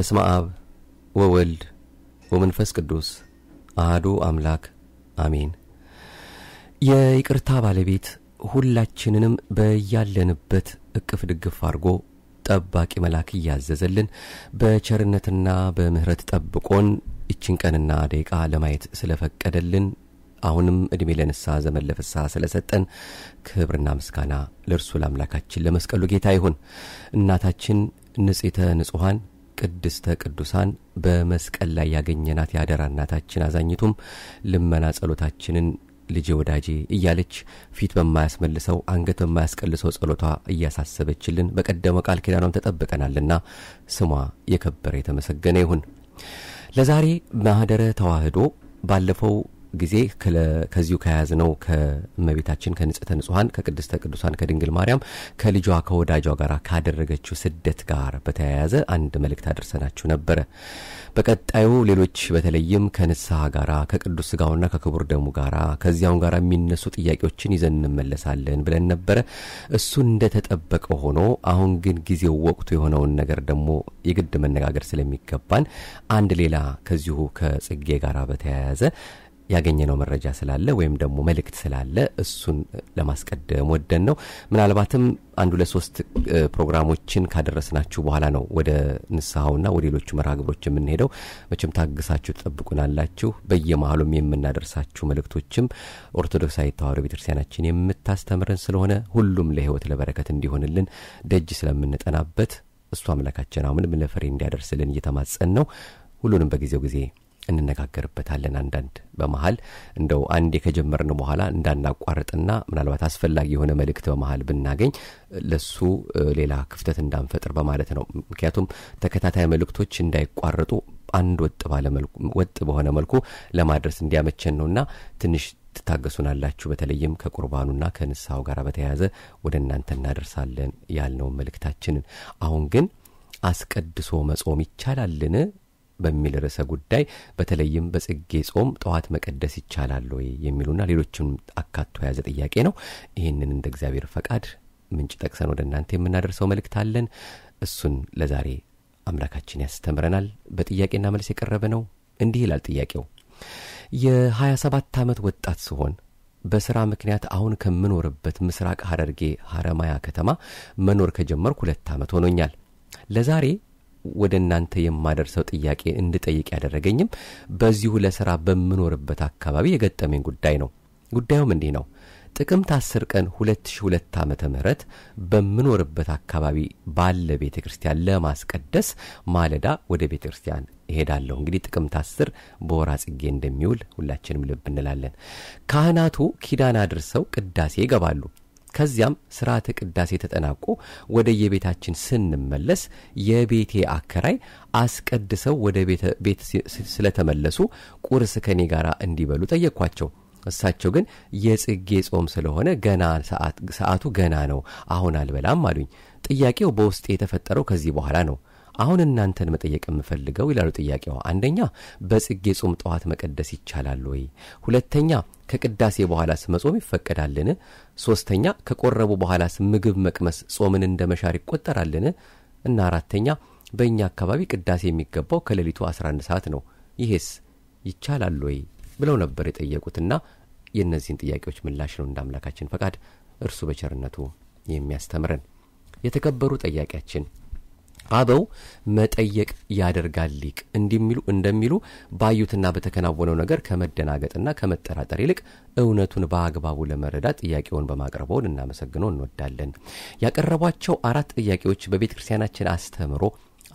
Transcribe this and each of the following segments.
በስመ አብ ወወልድ ወመንፈስ ቅዱስ አህዱ አምላክ አሜን። የይቅርታ ባለቤት ሁላችንንም በያለንበት እቅፍ ድግፍ አድርጎ ጠባቂ መልአክ እያዘዘልን በቸርነትና በምህረት ጠብቆን ይችን ቀንና ደቂቃ ለማየት ስለፈቀደልን አሁንም እድሜ ለንሳ ዘመን ለፍሳ ስለሰጠን ክብርና ምስጋና ለእርሱ ለአምላካችን ለመስቀሉ ጌታ ይሁን። እናታችን ንጽተ ንጹሐን ቅድስተ ቅዱሳን በመስቀል ላይ ያገኘናት የአደራ እናታችን አዛኝቱም ልመና ጸሎታችንን ልጄ ወዳጄ እያለች ፊት በማያስመልሰው አንገት በማያስቀልሰው ጸሎቷ እያሳሰበችልን በቀደመው ቃል ኪዳኗም ተጠብቀናልና ስሟ የከበረ የተመሰገነ ይሁን። ለዛሬ ማህደረ ተዋህዶ ባለፈው ጊዜ ከዚሁ ከያዝ ነው ከእመቤታችን ከንጽተ ንጹሀን ከቅድስተ ቅዱሳን ከድንግል ማርያም ከልጇ ከወዳጇ ጋር ካደረገችው ስደት ጋር በተያያዘ አንድ መልእክት አድርሰናችሁ ነበረ። በቀጣዩ ሌሎች በተለይም ከንስሐ ጋር ከቅዱስ ስጋውና ከክቡር ደሙ ጋር ከዚያውን ጋር የሚነሱ ጥያቄዎችን ይዘን እንመለሳለን ብለን ነበረ። እሱ እንደተጠበቀ ሆኖ አሁን ግን ጊዜው ወቅቱ የሆነውን ነገር ደግሞ የግድ መነጋገር ስለሚገባን አንድ ሌላ ከዚሁ ከጽጌ ጋር በተያያዘ ያገኘነው መረጃ ስላለ ወይም ደግሞ መልእክት ስላለ እሱን ለማስቀደም ወደን ነው። ምናልባትም አንዱ ለሶስት ፕሮግራሞችን ካደረስናችሁ በኋላ ነው ወደ ንስሐውና ወደ ሌሎቹ መርሃግብሮች የምንሄደው። መቼም ታግሳችሁ ትጠብቁናላችሁ። በየመሀሉም የምናደርሳችሁ መልእክቶችም ኦርቶዶክሳዊ ተዋሕዶ ቤተክርስቲያናችን የምታስተምረን ስለሆነ ሁሉም ለህይወት ለበረከት እንዲሆንልን ደጅ ስለምንጠናበት እሱ አምላካችን አሁን ምለፈሬ እንዲያደርስልን እየተማጸን ነው። ሁሉንም በጊዜው ጊዜ እንነጋገርበታለን። አንዳንድ በመሀል እንደው አንዴ ከጀመርን በኋላ እንዳናቋርጥና ምናልባት አስፈላጊ የሆነ መልእክት በመሀል ብናገኝ ለሱ ሌላ ክፍተት እንዳንፈጥር በማለት ነው። ምክንያቱም ተከታታይ መልእክቶች እንዳይቋረጡ አንድ ወጥ ወጥ በሆነ መልኩ ለማድረስ እንዲያመቸን ነውና ትንሽ ትታገሱናላችሁ። በተለይም ከቁርባኑና ከንስሐው ጋር በተያያዘ ወደ እናንተ እናደርሳለን ያልነው መልእክታችንን። አሁን ግን አስቀድሶ መጾም ይቻላልን በሚል ርዕሰ ጉዳይ በተለይም በጽጌ ጾም ጠዋት መቀደስ ይቻላል ወይ የሚሉና ሌሎችም አካቶ የያዘ ጥያቄ ነው። ይህንን እንደ እግዚአብሔር ፈቃድ ምንጭ ጠቅሰን ወደ እናንተ የምናደርሰው መልእክት አለን። እሱን ለዛሬ አምላካችን ያስተምረናል። በጥያቄና መልስ የቀረበ ነው። እንዲህ ይላል ጥያቄው የ27 ዓመት ወጣት ስሆን በስራ ምክንያት አሁን ከምኖርበት ምስራቅ ሀረርጌ ሀረማያ ከተማ መኖር ከጀመርኩ ሁለት ዓመት ሆኖኛል። ለዛሬ ወደ እናንተ የማደርሰው ጥያቄ እንድጠይቅ ያደረገኝም በዚሁ ለስራ በምኖርበት አካባቢ የገጠመኝ ጉዳይ ነው። ጉዳዩም እንዲህ ነው። ጥቅምት 10 ቀን 2002 ዓ ም በምኖርበት አካባቢ ባለ ቤተ ክርስቲያን ለማስቀደስ ማለዳ ወደ ቤተ ክርስቲያን እሄዳለሁ። እንግዲህ ጥቅምት 10 በወራ ጽጌ እንደሚውል ሁላችንም ልብ እንላለን። ካህናቱ ኪዳን አድርሰው ቅዳሴ ይገባሉ። ከዚያም ስርዓተ ቅዳሴ ተጠናቆ ወደ የቤታችን ስንመለስ የቤቴ አከራይ አስቀድሰው ወደ ቤት ስለተመለሱ ቁርስ ከኔ ጋር እንዲበሉ ጠየቅኳቸው። እሳቸው ግን የጽጌ ጾም ስለሆነ ገና ሰዓቱ ገና ነው፣ አሁን አልበላም አሉኝ። ጥያቄው በውስጥ የተፈጠረው ከዚህ በኋላ ነው። አሁን እናንተን መጠየቅ የምፈልገው ይላሉ ጥያቄዋ አንደኛ በጽጌ ጾም ጠዋት መቀደስ ይቻላል ወይ ሁለተኛ ከቅዳሴ በኋላስ መጾም ይፈቀዳልን ሶስተኛ ከቆረቡ በኋላስ ምግብ መቅመስ ጾምን እንደ መሻር ይቆጠራልን እና አራተኛ በእኛ አካባቢ ቅዳሴ የሚገባው ከሌሊቱ 11 ሰዓት ነው ይሄስ ይቻላል ወይ ብለው ነበር የጠየቁትና የእነዚህን ጥያቄዎች ምላሽ ነው እንደ አምላካችን ፈቃድ እርሱ በቸርነቱ የሚያስተምረን የተከበሩ ጠያቂያችን አበው መጠየቅ ያደርጋል ሊቅ እንዲሚሉ እንደሚሉ ባዩትና በተከናወነው ነገር ከመደናገጥና ከመጠራጠር ይልቅ እውነቱን በአግባቡ ለመረዳት ጥያቄውን በማቅረበውን እናመሰግነው እንወዳለን። ያቀረቧቸው አራት ጥያቄዎች በቤተ ክርስቲያናችን አስተምሮ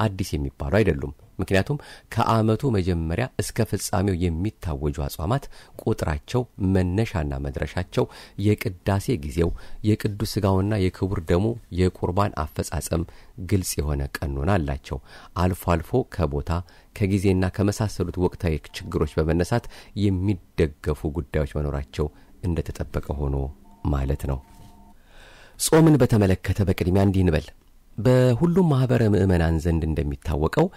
አዲስ የሚባሉ አይደሉም። ምክንያቱም ከአመቱ መጀመሪያ እስከ ፍጻሜው የሚታወጁ አጽዋማት ቁጥራቸው፣ መነሻና መድረሻቸው፣ የቅዳሴ ጊዜው፣ የቅዱስ ስጋውና የክቡር ደሙ የቁርባን አፈጻጸም ግልጽ የሆነ ቀኖና አላቸው። አልፎ አልፎ ከቦታ ከጊዜና ከመሳሰሉት ወቅታዊ ችግሮች በመነሳት የሚደገፉ ጉዳዮች መኖራቸው እንደተጠበቀ ሆኖ ማለት ነው። ጾምን በተመለከተ በቅድሚያ እንዲህ እንበል። በሁሉም ማኅበረ ምእመናን ዘንድ እንደሚታወቀው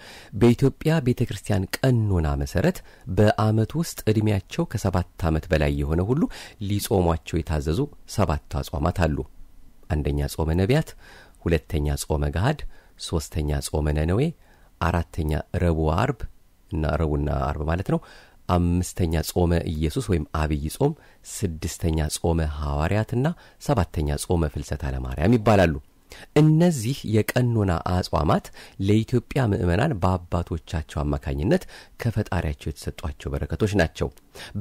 በኢትዮጵያ ቤተ ክርስቲያን ቀኖና መሠረት በዓመት ውስጥ ዕድሜያቸው ከሰባት ዓመት በላይ የሆነ ሁሉ ሊጾሟቸው የታዘዙ ሰባቱ አጽዋማት አሉ። አንደኛ ጾመ ነቢያት፣ ሁለተኛ ጾመ ገሃድ፣ ሦስተኛ ጾመ ነነዌ፣ አራተኛ ረቡዕ አርብ እና ረቡዕና አርብ ማለት ነው። አምስተኛ ጾመ ኢየሱስ ወይም አብይ ጾም፣ ስድስተኛ ጾመ ሐዋርያትና ሰባተኛ ጾመ ፍልሰታ ለማርያም ይባላሉ። እነዚህ የቀኖና አጽዋማት ለኢትዮጵያ ምዕመናን በአባቶቻቸው አማካኝነት ከፈጣሪያቸው የተሰጧቸው በረከቶች ናቸው።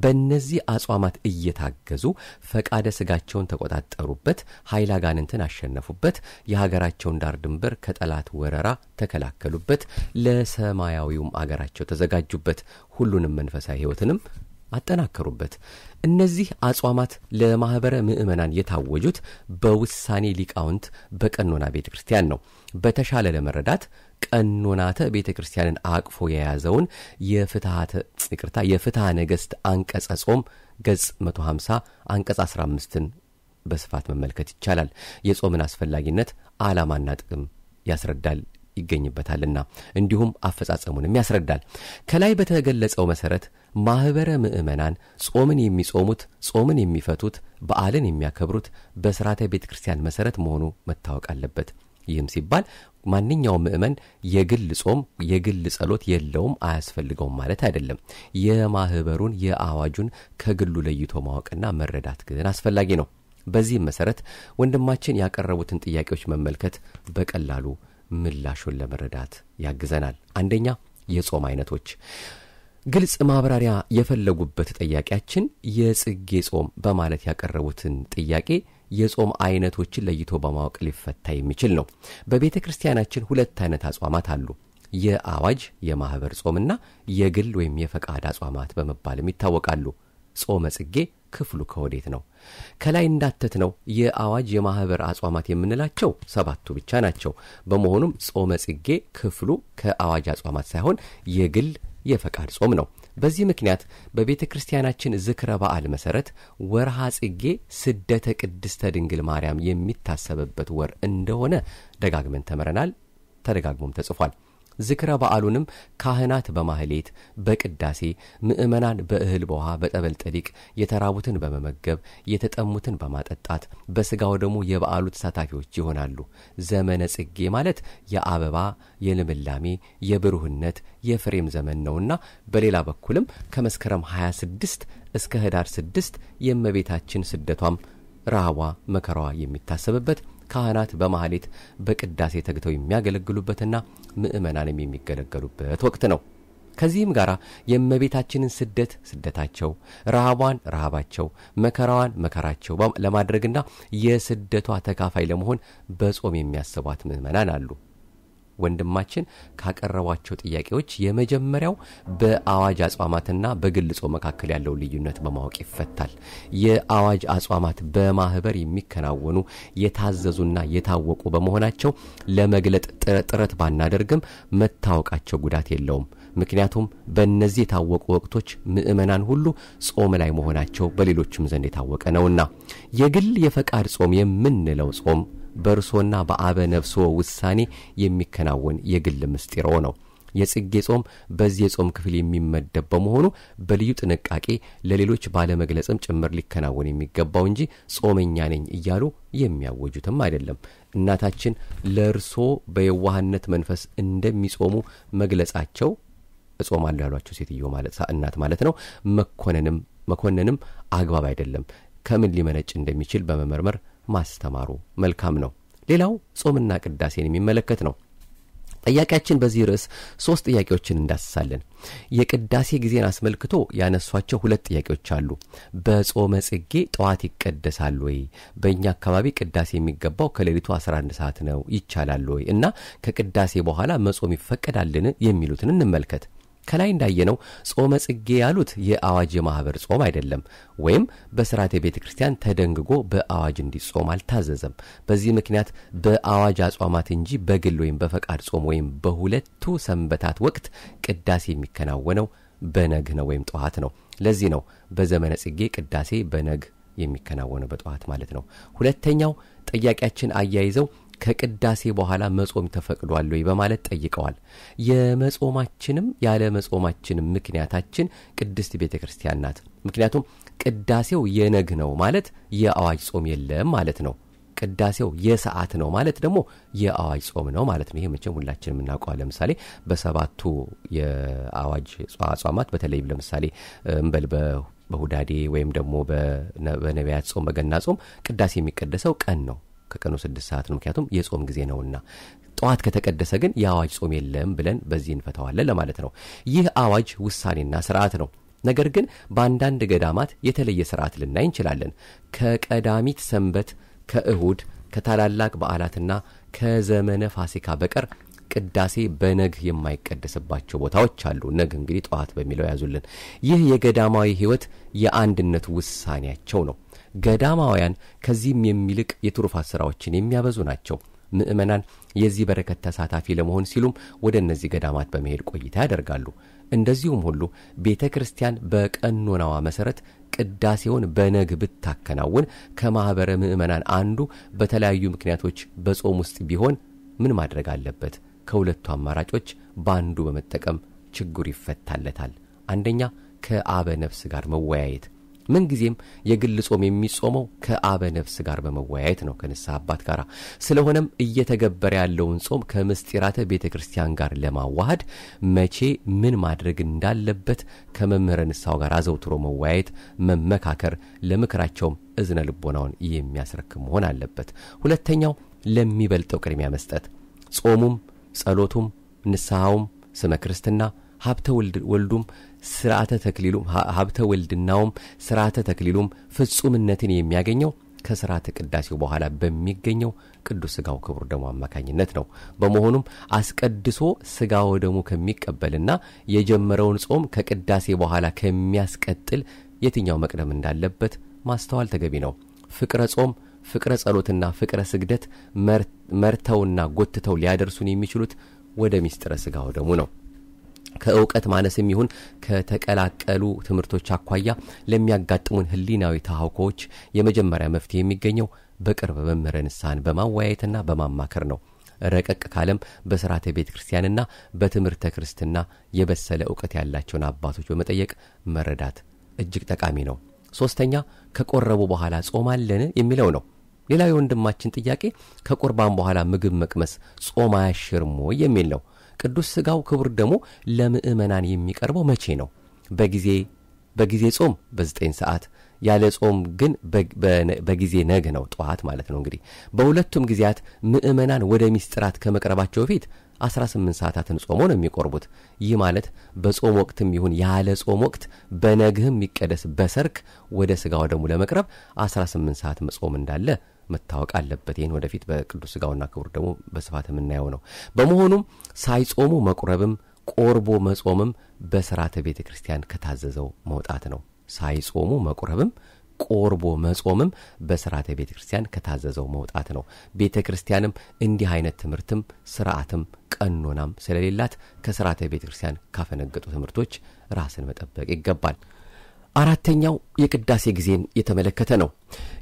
በእነዚህ አጽዋማት እየታገዙ ፈቃደ ስጋቸውን ተቆጣጠሩበት፣ ኃይለ አሸነፉበት፣ የሀገራቸውን ዳር ድንበር ከጠላት ወረራ ተከላከሉበት፣ ለሰማያዊውም አገራቸው ተዘጋጁበት፣ ሁሉንም መንፈሳዊ ህይወትንም አጠናከሩበት። እነዚህ አጽዋማት ለማኅበረ ምእመናን የታወጁት በውሳኔ ሊቃውንት በቀኖና ቤተ ክርስቲያን ነው። በተሻለ ለመረዳት ቀኖናተ ቤተ ክርስቲያንን አቅፎ የያዘውን የፍትሐተ ይቅርታ የፍትሐ ነገሥት አንቀጸ ጾም ገጽ 150 አንቀጽ 15ን በስፋት መመልከት ይቻላል። የጾምን አስፈላጊነት ዓላማና ጥቅም ያስረዳል ይገኝበታልና እንዲሁም አፈጻጸሙንም ያስረዳል። ከላይ በተገለጸው መሠረት ማኅበረ ምእመናን ጾምን የሚጾሙት፣ ጾምን የሚፈቱት፣ በዓልን የሚያከብሩት በሥርዓተ ቤተ ክርስቲያን መሠረት መሆኑ መታወቅ አለበት። ይህም ሲባል ማንኛውም ምእመን የግል ጾም የግል ጸሎት የለውም አያስፈልገውም ማለት አይደለም። የማኅበሩን የአዋጁን ከግሉ ለይቶ ማወቅና መረዳት ግን አስፈላጊ ነው። በዚህም መሠረት ወንድማችን ያቀረቡትን ጥያቄዎች መመልከት በቀላሉ ምላሹን ለመረዳት ያግዘናል። አንደኛ የጾም አይነቶች ግልጽ ማብራሪያ የፈለጉበት ጥያቄያችን የጽጌ ጾም በማለት ያቀረቡትን ጥያቄ የጾም አይነቶችን ለይቶ በማወቅ ሊፈታ የሚችል ነው። በቤተ ክርስቲያናችን ሁለት አይነት አጽዋማት አሉ። የአዋጅ የማኅበር ጾምና የግል ወይም የፈቃድ አጽዋማት በመባልም ይታወቃሉ። ጾመ ጽጌ ክፍሉ ከወዴት ነው? ከላይ እንዳተት ነው የአዋጅ የማህበር አጽዋማት የምንላቸው ሰባቱ ብቻ ናቸው። በመሆኑም ጾመ ጽጌ ክፍሉ ከአዋጅ አጽዋማት ሳይሆን የግል የፈቃድ ጾም ነው። በዚህ ምክንያት በቤተ ክርስቲያናችን ዝክረ በዓል መሰረት ወርሃ ጽጌ ስደተ ቅድስተ ድንግል ማርያም የሚታሰብበት ወር እንደሆነ ደጋግመን ተምረናል። ተደጋግሞም ተጽፏል። ዝክረ በዓሉንም ካህናት በማህሌት በቅዳሴ ምእመናን በእህል በውሃ በጠበል ጠሊቅ የተራቡትን በመመገብ የተጠሙትን በማጠጣት በሥጋው ደግሞ የበዓሉ ተሳታፊዎች ይሆናሉ። ዘመነ ጽጌ ማለት የአበባ የልምላሜ የብሩህነት የፍሬም ዘመን ነውና በሌላ በኩልም ከመስከረም 26 እስከ ህዳር 6 የእመቤታችን ስደቷም ረሃቧ መከራዋ የሚታሰብበት ካህናት በማህሌት በቅዳሴ ተግተው የሚያገለግሉበትና ምእመናንም የሚገለገሉበት ወቅት ነው። ከዚህም ጋር የእመቤታችንን ስደት ስደታቸው፣ ረሃቧን ረሃባቸው፣ መከራዋን መከራቸው ለማድረግና የስደቷ ተካፋይ ለመሆን በጾም የሚያስቧት ምእመናን አሉ። ወንድማችን ካቀረቧቸው ጥያቄዎች የመጀመሪያው በአዋጅ አጽዋማትና በግል ጾም መካከል ያለው ልዩነት በማወቅ ይፈታል። የአዋጅ አጽዋማት በማህበር የሚከናወኑ የታዘዙና የታወቁ በመሆናቸው ለመግለጥ ጥረት ባናደርግም መታወቃቸው ጉዳት የለውም። ምክንያቱም በእነዚህ የታወቁ ወቅቶች ምእመናን ሁሉ ጾም ላይ መሆናቸው በሌሎችም ዘንድ የታወቀ ነውና የግል የፈቃድ ጾም የምንለው ጾም በእርሶና በአበ ነፍሶ ውሳኔ የሚከናወን የግል ምስጢሮ ነው። የጽጌ ጾም በዚህ የጾም ክፍል የሚመደብ በመሆኑ በልዩ ጥንቃቄ ለሌሎች ባለመግለጽም ጭምር ሊከናወን የሚገባው እንጂ ጾመኛ ነኝ እያሉ የሚያወጁትም አይደለም። እናታችን ለእርሶ በየዋህነት መንፈስ እንደሚጾሙ መግለጻቸው እጾማለሁ ያሏቸው ሴትዮ ማለት እናት ማለት ነው። መኮንንም መኮንንም አግባብ አይደለም። ከምን ሊመነጭ እንደሚችል በመመርመር ማስተማሩ መልካም ነው። ሌላው ጾምና ቅዳሴን የሚመለከት ነው። ጥያቄያችን በዚህ ርዕስ ሶስት ጥያቄዎችን እንዳስሳለን። የቅዳሴ ጊዜን አስመልክቶ ያነሷቸው ሁለት ጥያቄዎች አሉ። በጾመ ጽጌ ጠዋት ይቀደሳል ወይ? በእኛ አካባቢ ቅዳሴ የሚገባው ከሌሊቱ 11 ሰዓት ነው። ይቻላል ወይ? እና ከቅዳሴ በኋላ መጾም ይፈቀዳልን? የሚሉትን እንመልከት። ከላይ እንዳየነው ጾመ ጽጌ ያሉት የአዋጅ የማህበር ጾም አይደለም፣ ወይም በስርዓተ ቤተ ክርስቲያን ተደንግጎ በአዋጅ እንዲጾም አልታዘዘም። በዚህ ምክንያት በአዋጅ አጽዋማት እንጂ በግል ወይም በፈቃድ ጾም ወይም በሁለቱ ሰንበታት ወቅት ቅዳሴ የሚከናወነው በነግህ ነው ወይም ጠዋት ነው። ለዚህ ነው በዘመነ ጽጌ ቅዳሴ በነግ የሚከናወነው በጠዋት ማለት ነው። ሁለተኛው ጥያቄያችን አያይዘው ከቅዳሴ በኋላ መጾም ተፈቅዷል ወይ በማለት ጠይቀዋል። የመጾማችንም ያለ መጾማችንም ምክንያታችን ቅድስት ቤተ ክርስቲያን ናት። ምክንያቱም ቅዳሴው የነግ ነው ማለት የአዋጅ ጾም የለም ማለት ነው። ቅዳሴው የሰዓት ነው ማለት ደግሞ የአዋጅ ጾም ነው ማለት ነው። ይሄ መቼም ሁላችንም እናውቀዋል። ለምሳሌ በሰባቱ የአዋጅ አጽዋማት በተለይም ለምሳሌ እንበል በሁዳዴ ወይም ደግሞ በነቢያት ጾም፣ በገና ጾም ቅዳሴ የሚቀደሰው ቀን ነው። ከቀኑ ስድስት ሰዓት ነው ምክንያቱም የጾም ጊዜ ነውና ጠዋት ከተቀደሰ ግን የአዋጅ ጾም የለም ብለን በዚህ እንፈተዋለን ለማለት ነው ይህ አዋጅ ውሳኔና ስርዓት ነው ነገር ግን በአንዳንድ ገዳማት የተለየ ስርዓት ልናይ እንችላለን ከቀዳሚት ሰንበት ከእሁድ ከታላላቅ በዓላትና ከዘመነ ፋሲካ በቀር ቅዳሴ በነግ የማይቀደስባቸው ቦታዎች አሉ ነግ እንግዲህ ጠዋት በሚለው ያዙልን ይህ የገዳማዊ ህይወት የአንድነት ውሳኔያቸው ነው ገዳማውያን ከዚህም የሚልቅ የትሩፋት ሥራዎችን የሚያበዙ ናቸው። ምእመናን የዚህ በረከት ተሳታፊ ለመሆን ሲሉም ወደ እነዚህ ገዳማት በመሄድ ቆይታ ያደርጋሉ። እንደዚሁም ሁሉ ቤተ ክርስቲያን በቀኖናዋ መሠረት ቅዳሴውን በነግ ብታከናውን ከማኅበረ ምእመናን አንዱ በተለያዩ ምክንያቶች በጾም ውስጥ ቢሆን ምን ማድረግ አለበት? ከሁለቱ አማራጮች በአንዱ በመጠቀም ችግሩ ይፈታለታል። አንደኛ ከአበ ነፍስ ጋር መወያየት ምንጊዜም የግል ጾም የሚጾመው ከአበ ነፍስ ጋር በመወያየት ነው ከንስሐ አባት ጋር። ስለሆነም እየተገበረ ያለውን ጾም ከምስጢራተ ቤተ ክርስቲያን ጋር ለማዋሃድ መቼ ምን ማድረግ እንዳለበት ከመምህረ ንስሐው ጋር አዘውትሮ መወያየት፣ መመካከር፣ ለምክራቸውም እዝነ ልቦናውን የሚያስረክም መሆን አለበት። ሁለተኛው ለሚበልጠው ቅድሚያ መስጠት ጾሙም፣ ጸሎቱም፣ ንስሐውም ስመ ክርስትና ሀብተ ወልዱም ስርዓተ ተክሊሉም ሀብተ ወልድናውም ስርዓተ ተክሊሉም ፍጹምነትን የሚያገኘው ከስርዓተ ቅዳሴው በኋላ በሚገኘው ቅዱስ ስጋው ክቡር ደሞ አማካኝነት ነው። በመሆኑም አስቀድሶ ስጋ ደሞ ከሚቀበልና የጀመረውን ጾም ከቅዳሴ በኋላ ከሚያስቀጥል የትኛው መቅደም እንዳለበት ማስተዋል ተገቢ ነው። ፍቅረ ጾም፣ ፍቅረ ጸሎትና ፍቅረ ስግደት መርተውና ጎትተው ሊያደርሱን የሚችሉት ወደ ሚስጥረ ስጋው ደሙ ነው። ከእውቀት ማነስም ይሁን ከተቀላቀሉ ትምህርቶች አኳያ ለሚያጋጥሙን ህሊናዊ ተሃውኮዎች የመጀመሪያ መፍትሄ የሚገኘው በቅርብ መምህረ ንስሐን በማወያየትና በማማከር ነው። ረቀቅ ካለም በስርዓተ ቤተ ክርስቲያንና በትምህርተ ክርስትና የበሰለ እውቀት ያላቸውን አባቶች በመጠየቅ መረዳት እጅግ ጠቃሚ ነው። ሶስተኛ ከቆረቡ በኋላ ጾማለን የሚለው ነው። ሌላው የወንድማችን ጥያቄ ከቁርባን በኋላ ምግብ መቅመስ ጾማ ያሽርሞ የሚል ነው። ቅዱስ ስጋው ክቡር ደግሞ ለምእመናን የሚቀርበው መቼ ነው? በጊዜ በጊዜ ጾም በዘጠኝ ሰዓት ያለ ጾም ግን በጊዜ ነግ ነው ጠዋት ማለት ነው። እንግዲህ በሁለቱም ጊዜያት ምእመናን ወደ ሚስጥራት ከመቅረባቸው በፊት 18 ሰዓታትን ጾሞ ነው የሚቆርቡት። ይህ ማለት በጾም ወቅትም ይሁን ያለ ጾም ወቅት በነግህም ይቀደስ በሰርክ ወደ ስጋው ደሙ ለመቅረብ 18 ሰዓት መጾም እንዳለ መታወቅ አለበት። ይህን ወደፊት በቅዱስ ስጋውና ክቡር ደግሞ በስፋት የምናየው ነው። በመሆኑም ሳይጾሙ መቁረብም ቆርቦ መጾምም በስርዓተ ቤተ ክርስቲያን ከታዘዘው መውጣት ነው። ሳይጾሙ መቁረብም ቆርቦ መጾምም በስርዓተ ቤተ ክርስቲያን ከታዘዘው መውጣት ነው። ቤተ ክርስቲያንም እንዲህ አይነት ትምህርትም ስርዓትም ቀኖናም ስለሌላት ከስርዓተ ቤተ ክርስቲያን ካፈነገጡ ትምህርቶች ራስን መጠበቅ ይገባል። አራተኛው የቅዳሴ ጊዜን የተመለከተ ነው።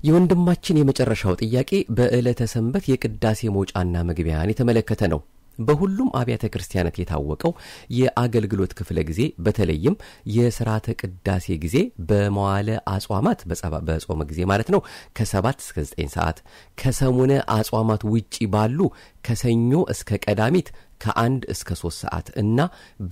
የወንድማችን የመጨረሻው ጥያቄ በዕለተ ሰንበት የቅዳሴ መውጫና መግቢያን የተመለከተ ነው። በሁሉም አብያተ ክርስቲያናት የታወቀው የአገልግሎት ክፍለ ጊዜ በተለይም የስርዓተ ቅዳሴ ጊዜ በመዋለ አጽዋማት በጾመ ጊዜ ማለት ነው ከሰባት እስከ ዘጠኝ ሰዓት ከሰሙነ አጽዋማት ውጪ ባሉ ከሰኞ እስከ ቀዳሚት ከአንድ እስከ ሶስት ሰዓት እና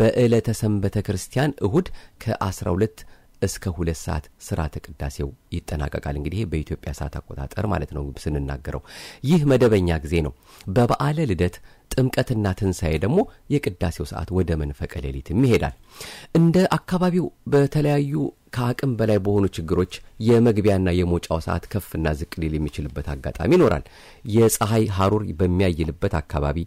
በዕለተ ሰንበተ ክርስቲያን እሁድ ከ12 እስከ ሁለት ሰዓት ስርዓተ ቅዳሴው ይጠናቀቃል። እንግዲህ በኢትዮጵያ ሰዓት አቆጣጠር ማለት ነው ስንናገረው። ይህ መደበኛ ጊዜ ነው። በበዓለ ልደት ጥምቀትና ትንሣኤ ደግሞ የቅዳሴው ሰዓት ወደ መንፈቀ ሌሊትም ይሄዳል። እንደ አካባቢው በተለያዩ ከአቅም በላይ በሆኑ ችግሮች የመግቢያና የመውጫው ሰዓት ከፍና ዝቅ ሊል የሚችልበት አጋጣሚ ይኖራል። የፀሐይ ሀሩር በሚያይልበት አካባቢ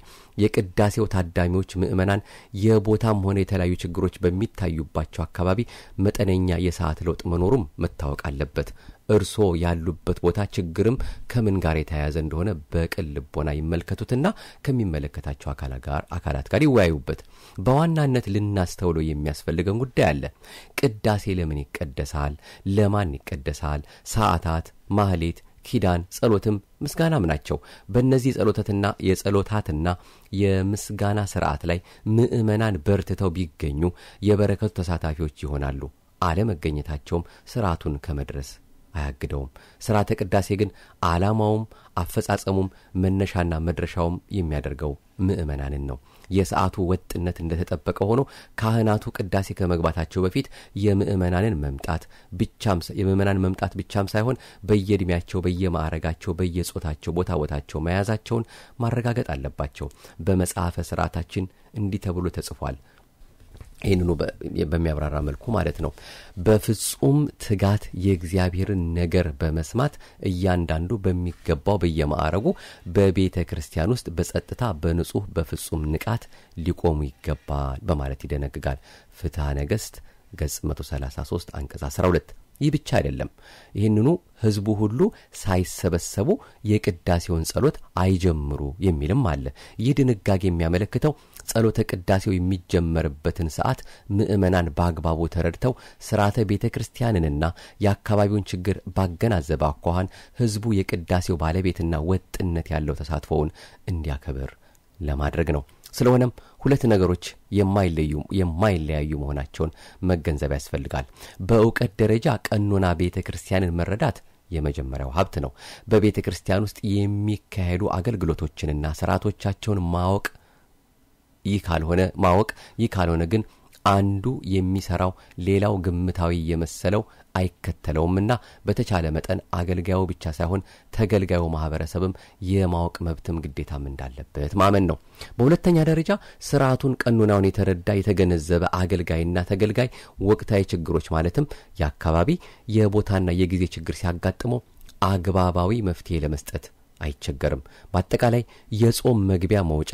የቅዳሴው ታዳሚዎች ምዕመናን የቦታም ሆነ የተለያዩ ችግሮች በሚታዩባቸው አካባቢ መጠነኛ የሰዓት ለውጥ መኖሩም መታወቅ አለበት። እርስዎ ያሉበት ቦታ ችግርም ከምን ጋር የተያያዘ እንደሆነ በቅን ልቦና ይመልከቱትና ከሚመለከታቸው አካላት ጋር ይወያዩበት። በዋናነት ልናስተውለው የሚያስፈልገን ጉዳይ አለ። ቅዳሴ ለምን ይቀደሳል? ለማን ይቀደሳል? ሰዓታት፣ ማህሌት፣ ኪዳን፣ ጸሎትም ምስጋናም ናቸው። በእነዚህ ጸሎታትና የጸሎታትና የምስጋና ስርዓት ላይ ምእመናን በርትተው ቢገኙ የበረከቱ ተሳታፊዎች ይሆናሉ። አለመገኘታቸውም ስርዓቱን ከመድረስ አያግደውም። ስርዓተ ቅዳሴ ግን ዓላማውም አፈጻጸሙም መነሻና መድረሻውም የሚያደርገው ምእመናንን ነው። የሰዓቱ ወጥነት እንደተጠበቀ ሆኖ ካህናቱ ቅዳሴ ከመግባታቸው በፊት የምእመናንን መምጣት ብቻም የምእመናን መምጣት ብቻም ሳይሆን በየእድሜያቸው፣ በየማዕረጋቸው፣ በየጾታቸው ቦታ ቦታቸው መያዛቸውን ማረጋገጥ አለባቸው። በመጽሐፈ ስርዓታችን እንዲህ ተብሎ ተጽፏል። ይህንኑ በሚያብራራ መልኩ ማለት ነው። በፍጹም ትጋት የእግዚአብሔርን ነገር በመስማት እያንዳንዱ በሚገባው በየማዕረጉ በቤተ ክርስቲያን ውስጥ በጸጥታ በንጹህ በፍጹም ንቃት ሊቆሙ ይገባል በማለት ይደነግጋል። ፍትሐ ነገስት ገጽ 133 አንቀጽ 12። ይህ ብቻ አይደለም። ይህንኑ ህዝቡ ሁሉ ሳይሰበሰቡ የቅዳሴውን ጸሎት አይጀምሩ የሚልም አለ። ይህ ድንጋጌ የሚያመለክተው ጸሎተ ቅዳሴው የሚጀመርበትን ሰዓት ምእመናን በአግባቡ ተረድተው ስርዓተ ቤተ ክርስቲያንንና የአካባቢውን ችግር ባገናዘበ አኳኋን ህዝቡ የቅዳሴው ባለቤትና ወጥነት ያለው ተሳትፎውን እንዲያከብር ለማድረግ ነው። ስለሆነም ሁለት ነገሮች የማይለዩ የማይለያዩ መሆናቸውን መገንዘብ ያስፈልጋል። በእውቀት ደረጃ ቀኖና ቤተ ክርስቲያንን መረዳት የመጀመሪያው ሀብት ነው። በቤተ ክርስቲያን ውስጥ የሚካሄዱ አገልግሎቶችንና ስርዓቶቻቸውን ማወቅ ይህ ካልሆነ ማወቅ፣ ይህ ካልሆነ ግን አንዱ የሚሰራው ሌላው ግምታዊ የመሰለው አይከተለውምና በተቻለ መጠን አገልጋዩ ብቻ ሳይሆን ተገልጋዩ ማህበረሰብም የማወቅ መብትም ግዴታም እንዳለበት ማመን ነው። በሁለተኛ ደረጃ ስርዓቱን፣ ቀኖናውን የተረዳ የተገነዘበ አገልጋይና ተገልጋይ ወቅታዊ ችግሮች ማለትም የአካባቢ የቦታና የጊዜ ችግር ሲያጋጥመው አግባባዊ መፍትሄ ለመስጠት አይቸገርም። በአጠቃላይ የጾም መግቢያ መውጫ፣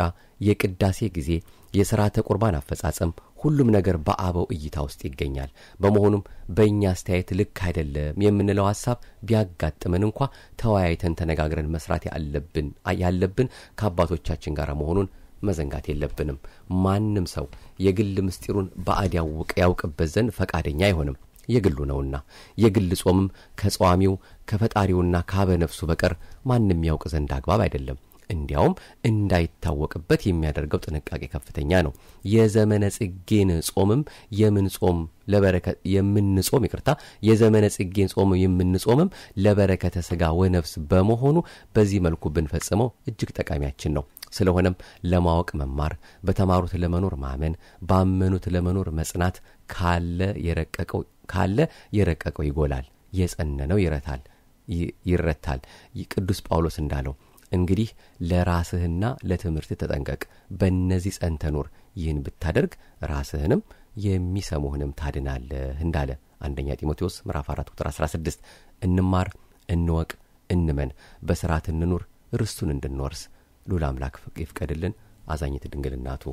የቅዳሴ ጊዜ፣ የሥርዓተ ቁርባን አፈጻጸም፣ ሁሉም ነገር በአበው እይታ ውስጥ ይገኛል። በመሆኑም በእኛ አስተያየት ልክ አይደለም የምንለው ሐሳብ ቢያጋጥመን እንኳ ተወያይተን ተነጋግረን መስራት ያለብን ያለብን ከአባቶቻችን ጋር መሆኑን መዘንጋት የለብንም። ማንም ሰው የግል ምስጢሩን ባዕድ ያውቅበት ዘንድ ፈቃደኛ አይሆንም። የግሉ ነውና የግል ጾምም ከጸዋሚው ከፈጣሪውና ካበ ነፍሱ በቀር ማንም ያውቅ ዘንድ አግባብ አይደለም። እንዲያውም እንዳይታወቅበት የሚያደርገው ጥንቃቄ ከፍተኛ ነው። የዘመነ ጽጌን ጾምም የምን ጾም የምንጾም ይቅርታ፣ የዘመነ ጽጌን ጾም የምንጾምም ለበረከተ ስጋ ወነፍስ በመሆኑ በዚህ መልኩ ብንፈጽመው እጅግ ጠቃሚያችን ነው። ስለሆነም ለማወቅ መማር፣ በተማሩት ለመኖር ማመን፣ ባመኑት ለመኖር መጽናት ካለ የረቀቀው ካለ የረቀቀው ይጎላል፣ የጸነነው ይረታል ይረታል። ቅዱስ ጳውሎስ እንዳለው እንግዲህ ለራስህና ለትምህርት ተጠንቀቅ፣ በእነዚህ ጸንተ ኑር። ይህን ብታደርግ ራስህንም የሚሰሙህንም ታድናለህ እንዳለ አንደኛ ጢሞቴዎስ ምዕራፍ 4 ቁጥር 16። እንማር፣ እንወቅ፣ እንመን፣ በስርዓት እንኑር፣ ርስቱን እንድንወርስ ሉል አምላክ ይፍቀድልን። አዛኝት ድንግልናቱ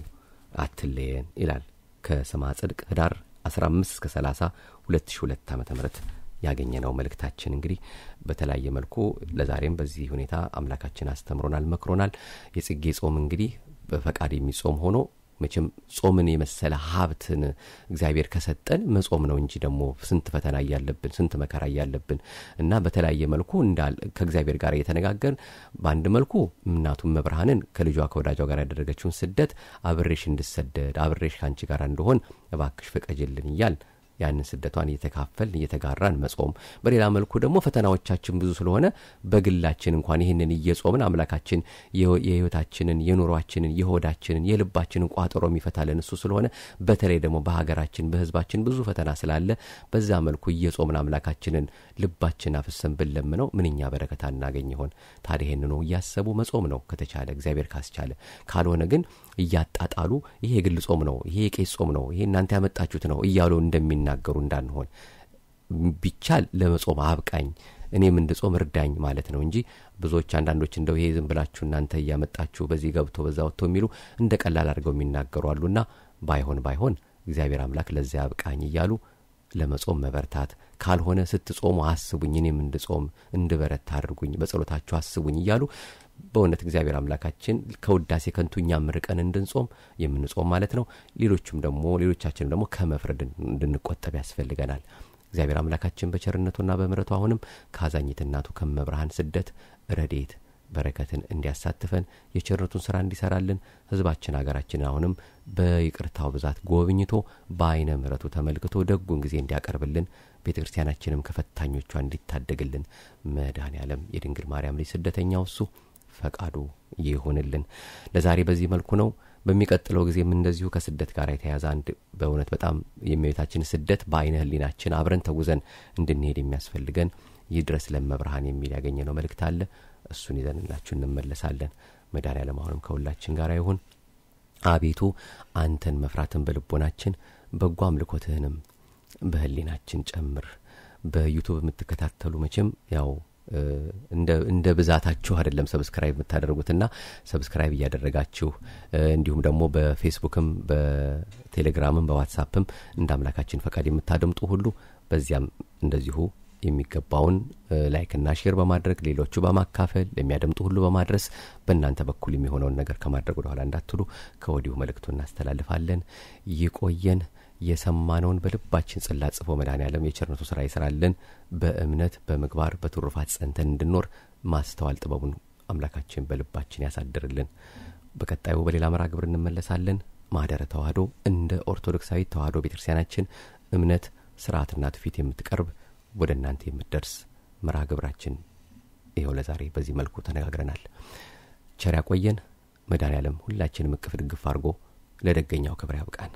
አትለየን ይላል። ከሰማ ጽድቅ ህዳር 15 እስከ 30 2002 ዓ ም ያገኘ ነው መልእክታችን። እንግዲህ በተለያየ መልኩ ለዛሬም በዚህ ሁኔታ አምላካችን አስተምሮናል፣ መክሮናል። የጽጌ ጾም እንግዲህ በፈቃድ የሚጾም ሆኖ መቼም ጾምን የመሰለ ሀብትን እግዚአብሔር ከሰጠን መጾም ነው እንጂ ደግሞ ስንት ፈተና እያለብን ስንት መከራ እያለብን እና በተለያየ መልኩ እንዳል ከእግዚአብሔር ጋር እየተነጋገርን በአንድ መልኩ እናቱን መብርሃንን ከልጇ ከወዳጇ ጋር ያደረገችውን ስደት አብሬሽ እንድሰደድ አብሬሽ ከአንቺ ጋር እንደሆን እባክሽ ፍቀጅልን እያል ያንን ስደቷን እየተካፈል እየተጋራን መጾም፣ በሌላ መልኩ ደግሞ ፈተናዎቻችን ብዙ ስለሆነ በግላችን እንኳን ይህንን እየጾምን አምላካችን የህይወታችንን፣ የኑሯችንን፣ የሆዳችንን፣ የልባችንን ቋጠሮ የሚፈታልን እሱ ስለሆነ በተለይ ደግሞ በሀገራችን በህዝባችን ብዙ ፈተና ስላለ በዛ መልኩ እየጾምን አምላካችንን ልባችን አፍሰን ብንለምነው ምንኛ በረከታ እናገኝ ይሆን? ታዲያ ይህንኑ እያሰቡ መጾም ነው ከተቻለ እግዚአብሔር ካስቻለ። ካልሆነ ግን እያጣጣሉ ይሄ የግል ጾም ነው፣ ይሄ የቄስ ጾም ነው፣ ይሄ እናንተ ያመጣችሁት ነው እያሉ እንደሚናገሩ እንዳንሆን ቢቻል ለመጾም አብቃኝ እኔም እንደ ጾም እርዳኝ ማለት ነው እንጂ ብዙዎች አንዳንዶች እንደው ይሄ ዝም ብላችሁ እናንተ እያመጣችሁ በዚህ ገብቶ በዛ ወጥቶ የሚሉ እንደ ቀላል አድርገው የሚናገሩ አሉና ባይሆን ባይሆን እግዚአብሔር አምላክ ለዚያ አብቃኝ እያሉ ለመጾም መበርታት ካልሆነ ስትጾሙ አስቡኝ እኔም እንድጾም እንድበረታ አድርጉኝ በጸሎታችሁ አስቡኝ እያሉ በእውነት እግዚአብሔር አምላካችን ከውዳሴ ከንቱ እኛም ርቀን እንድንጾም የምንጾም ማለት ነው ሌሎችም ደግሞ ሌሎቻችንም ደግሞ ከመፍረድ እንድንቆጠብ ያስፈልገናል እግዚአብሔር አምላካችን በቸርነቱና በምረቱ አሁንም ከአዛኝት እናቱ ከመብርሃን ስደት ረዴት በረከትን እንዲያሳትፈን የቸርነቱን ስራ እንዲሰራልን ህዝባችን ሀገራችን አሁንም በይቅርታው ብዛት ጎብኝቶ በአይነ ምረቱ ተመልክቶ ደጉን ጊዜ እንዲያቀርብልን ቤተ ክርስቲያናችንም ከፈታኞቿ እንዲታደግልን መድኃኔ ዓለም የድንግል ማርያም ልጅ ስደተኛ ውሱ ፈቃዱ ይሆንልን። ለዛሬ በዚህ መልኩ ነው። በሚቀጥለው ጊዜም እንደዚሁ ከስደት ጋር የተያዘ አንድ በእውነት በጣም የሚቤታችን ስደት በአይነ ህሊናችን አብረን ተጉዘን እንድንሄድ የሚያስፈልገን ይህ ድረስ ለመብርሃን የሚል ያገኘ ነው መልእክት አለ። እሱን ይዘንላችሁ እንመለሳለን። መዳር ያለማሆንም ከሁላችን ጋር ይሁን። አቤቱ አንተን መፍራትን በልቦናችን በጎ አምልኮትህንም በህሊናችን ጨምር። በዩቱብ የምትከታተሉ መቼም ያው እንደ ብዛታችሁ አይደለም ሰብስክራይብ የምታደርጉትና ሰብስክራይብ እያደረጋችሁ እንዲሁም ደግሞ በፌስቡክም በቴሌግራምም በዋትሳፕም እንደ አምላካችን ፈቃድ የምታደምጡ ሁሉ በዚያም እንደዚሁ የሚገባውን ላይክና ሼር በማድረግ ሌሎቹ በማካፈል ለሚያደምጡ ሁሉ በማድረስ በእናንተ በኩል የሚሆነውን ነገር ከማድረግ ወደኋላ እንዳትሉ ከወዲሁ መልእክቱ እናስተላልፋለን ይቆየን የሰማነውን በልባችን ጽላ ጽፎ መድኃኔዓለም የቸርነቱ ስራ ይሰራልን በእምነት በምግባር በትሩፋት ጸንተን እንድኖር ማስተዋል ጥበቡን አምላካችን በልባችን ያሳድርልን። በቀጣዩ በሌላ መራ ግብር እንመለሳለን። ማህደረ ተዋህዶ እንደ ኦርቶዶክሳዊ ተዋህዶ ቤተክርስቲያናችን እምነት ስርዓትና ትውፊት የምትቀርብ ወደ እናንተ የምትደርስ መራ ግብራችን ይኸው ለዛሬ በዚህ መልኩ ተነጋግረናል። ቸር ያቆየን። መድኃኔ ዓለም ሁላችንም እቅፍ ድግፍ አድርጎ ለደገኛው ክብር ያብቃን።